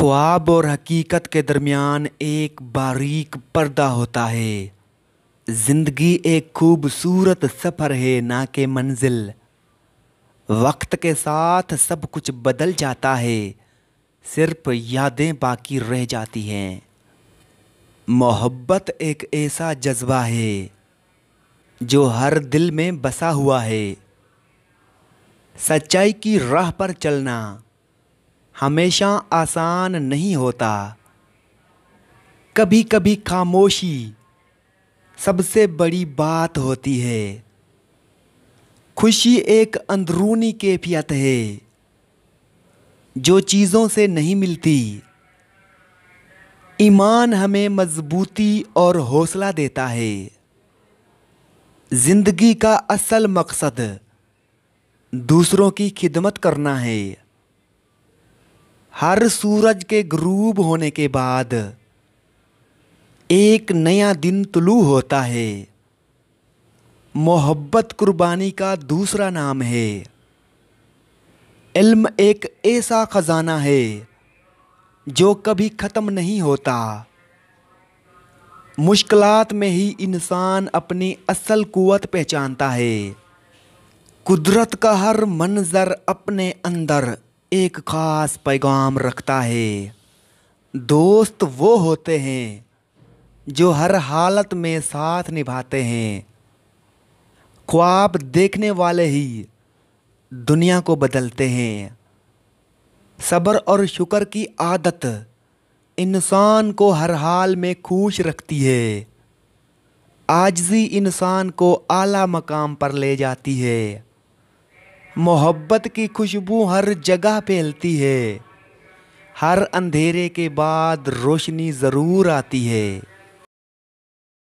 ख्वाब और हकीकत के दरमियान एक बारीक पर्दा होता है ज़िंदगी एक खूबसूरत सफ़र है ना कि मंजिल वक्त के साथ सब कुछ बदल जाता है सिर्फ यादें बाकी रह जाती हैं मोहब्बत एक ऐसा जज्बा है जो हर दिल में बसा हुआ है सच्चाई की राह पर चलना हमेशा आसान नहीं होता कभी कभी खामोशी सबसे बड़ी बात होती है खुशी एक अंदरूनी कैफियत है जो चीज़ों से नहीं मिलती ईमान हमें मजबूती और हौसला देता है ज़िंदगी का असल मकसद दूसरों की खिदमत करना है हर सूरज के ग्रूब होने के बाद एक नया दिन तुलू होता है मोहब्बत कुर्बानी का दूसरा नाम है इल्म एक ऐसा ख़जाना है जो कभी ख़त्म नहीं होता मुश्किलात में ही इंसान अपनी असल क़ुत पहचानता है कुदरत का हर मंज़र अपने अंदर एक ख़ास पैगाम रखता है दोस्त वो होते हैं जो हर हालत में साथ निभाते हैं ख्वाब देखने वाले ही दुनिया को बदलते हैं सब्र और शुक्र की आदत इंसान को हर हाल में खुश रखती है आजजी इंसान को आला मकाम पर ले जाती है मोहब्बत की खुशबू हर जगह फैलती है हर अंधेरे के बाद रोशनी ज़रूर आती है